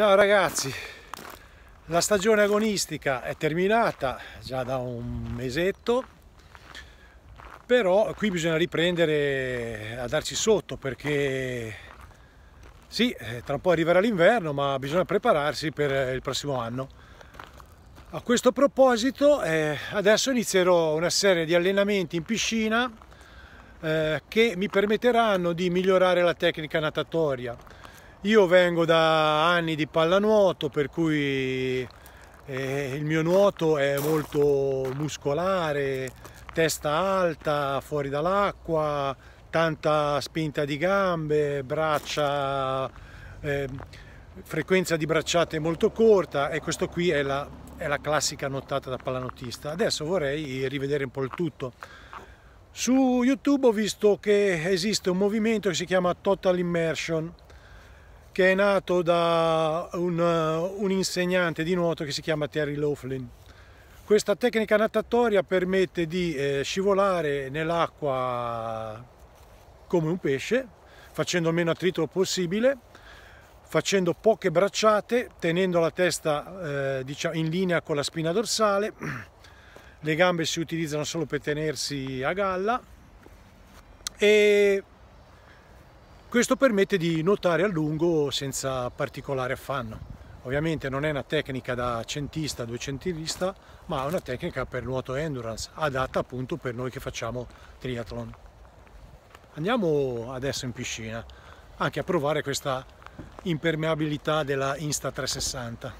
Ciao ragazzi, la stagione agonistica è terminata già da un mesetto, però qui bisogna riprendere a darci sotto perché sì, eh, tra un po' arriverà l'inverno, ma bisogna prepararsi per il prossimo anno. A questo proposito, eh, adesso inizierò una serie di allenamenti in piscina eh, che mi permetteranno di migliorare la tecnica natatoria io vengo da anni di pallanuoto, per cui eh, il mio nuoto è molto muscolare, testa alta, fuori dall'acqua, tanta spinta di gambe, braccia, eh, frequenza di bracciate molto corta e questo qui è la, è la classica nottata da pallanottista. Adesso vorrei rivedere un po' il tutto. Su YouTube ho visto che esiste un movimento che si chiama Total Immersion che è nato da un, eh, un insegnante di nuoto che si chiama Terry Laughlin. Questa tecnica natatoria permette di eh, scivolare nell'acqua come un pesce, facendo il meno attrito possibile, facendo poche bracciate, tenendo la testa eh, diciamo, in linea con la spina dorsale, le gambe si utilizzano solo per tenersi a galla e questo permette di nuotare a lungo senza particolare affanno. Ovviamente non è una tecnica da centista, duecentista, ma è una tecnica per nuoto endurance, adatta appunto per noi che facciamo triathlon. Andiamo adesso in piscina, anche a provare questa impermeabilità della Insta360.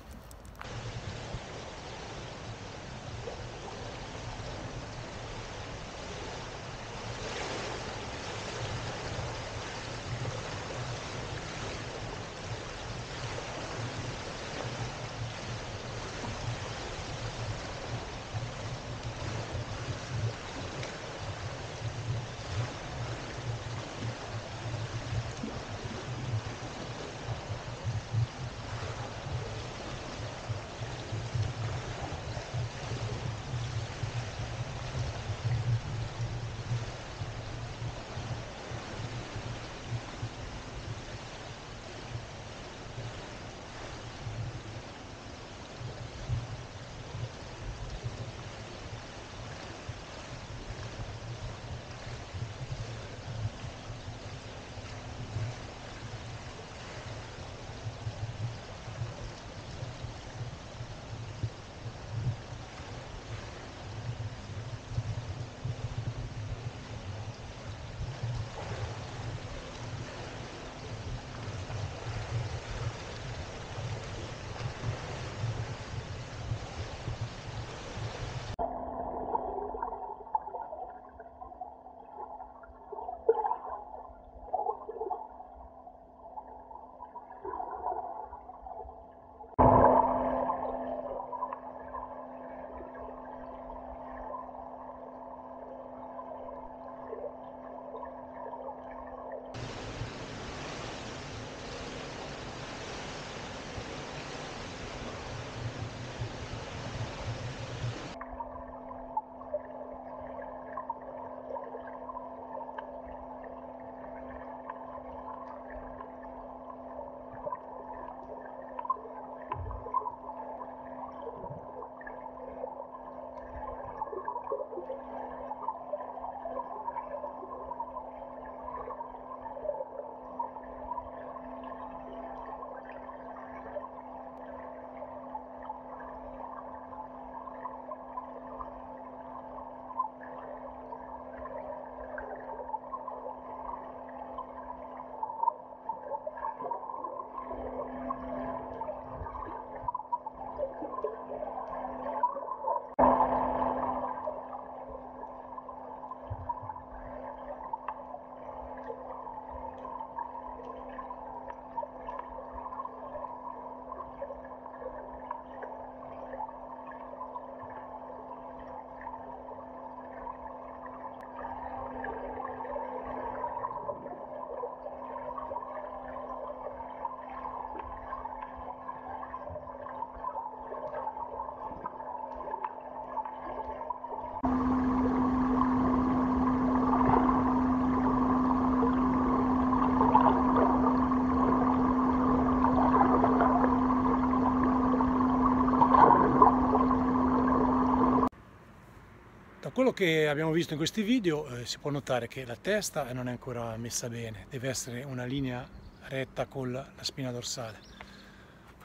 Da ecco, quello che abbiamo visto in questi video eh, si può notare che la testa non è ancora messa bene, deve essere una linea retta con la, spina dorsale.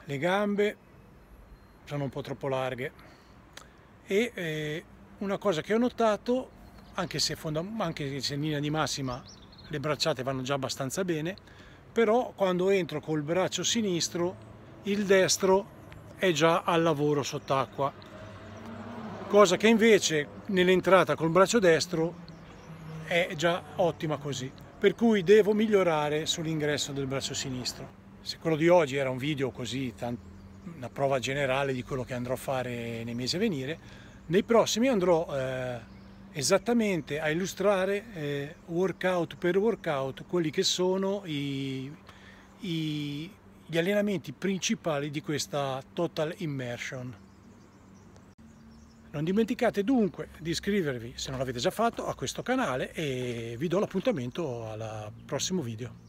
Le gambe sono un po' troppo larghe e eh, una cosa che ho notato, anche se, anche se in linea di massima le bracciate vanno già abbastanza bene, però quando entro col braccio sinistro il destro è già al lavoro sott'acqua cosa che invece nell'entrata col braccio destro è già ottima così, per cui devo migliorare sull'ingresso del braccio sinistro. Se quello di oggi era un video così, una prova generale di quello che andrò a fare nei mesi a venire, nei prossimi andrò eh, esattamente a illustrare eh, workout per workout quelli che sono i, i, gli allenamenti principali di questa Total Immersion. Non dimenticate dunque di iscrivervi se non l'avete già fatto a questo canale e vi do l'appuntamento al prossimo video.